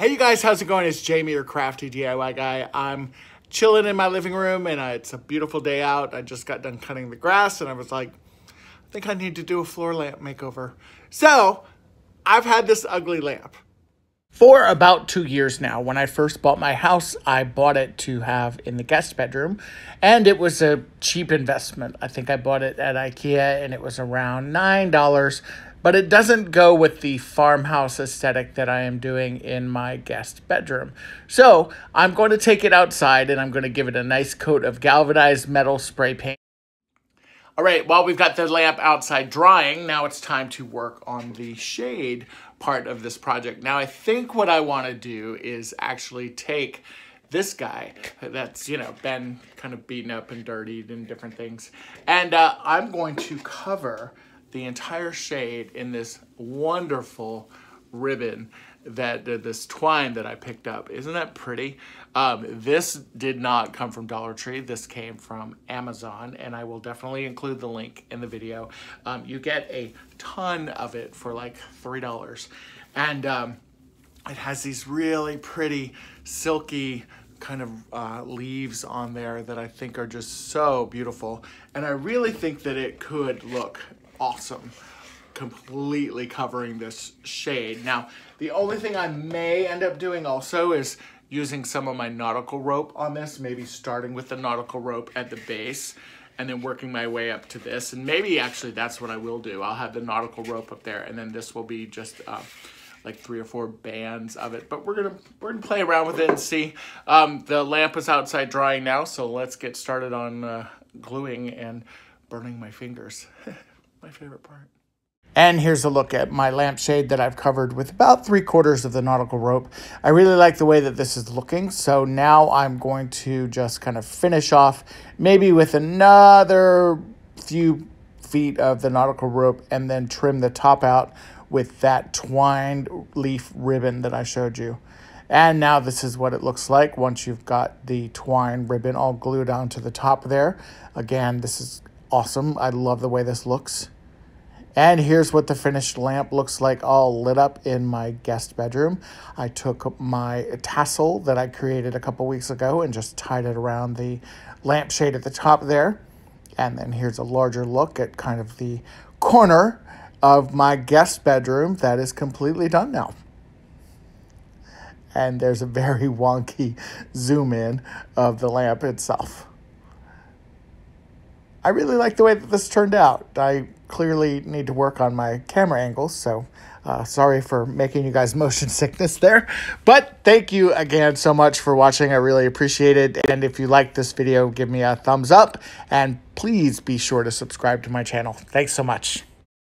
Hey, you guys, how's it going? It's Jamie, your crafty DIY guy. I'm chilling in my living room and I, uh, it's a beautiful day out. I just got done cutting the grass and I was like, I think I need to do a floor lamp makeover. So I've had this ugly lamp for about two years now, when I first bought my house, I bought it to have in the guest bedroom, and it was a cheap investment. I think I bought it at IKEA and it was around $9, but it doesn't go with the farmhouse aesthetic that I am doing in my guest bedroom. So I'm going to take it outside and I'm going to give it a nice coat of galvanized metal spray paint. All right, while we've got the lamp outside drying, now it's time to work on the shade part of this project. Now I think what I wanna do is actually take this guy that's, you know, been kind of beaten up and dirtied and different things. And uh, I'm going to cover the entire shade in this wonderful ribbon that uh, this twine that I picked up. Isn't that pretty? Um, this did not come from Dollar Tree. This came from Amazon, and I will definitely include the link in the video. Um, you get a ton of it for like $3. And um, it has these really pretty silky kind of uh, leaves on there that I think are just so beautiful. And I really think that it could look awesome completely covering this shade. Now, the only thing I may end up doing also is using some of my nautical rope on this, maybe starting with the nautical rope at the base and then working my way up to this. And maybe actually that's what I will do. I'll have the nautical rope up there and then this will be just uh, like three or four bands of it. But we're gonna we're gonna play around with it and see. Um, the lamp is outside drying now, so let's get started on uh, gluing and burning my fingers. my favorite part. And here's a look at my lampshade that I've covered with about three quarters of the nautical rope. I really like the way that this is looking. So now I'm going to just kind of finish off maybe with another few feet of the nautical rope and then trim the top out with that twined leaf ribbon that I showed you. And now this is what it looks like once you've got the twine ribbon all glued onto the top there. Again, this is awesome. I love the way this looks. And here's what the finished lamp looks like all lit up in my guest bedroom. I took my tassel that I created a couple weeks ago and just tied it around the lampshade at the top there. And then here's a larger look at kind of the corner of my guest bedroom that is completely done now. And there's a very wonky zoom in of the lamp itself. I really like the way that this turned out. I clearly need to work on my camera angles, so uh, sorry for making you guys motion sickness there. But thank you again so much for watching. I really appreciate it. And if you like this video, give me a thumbs up and please be sure to subscribe to my channel. Thanks so much.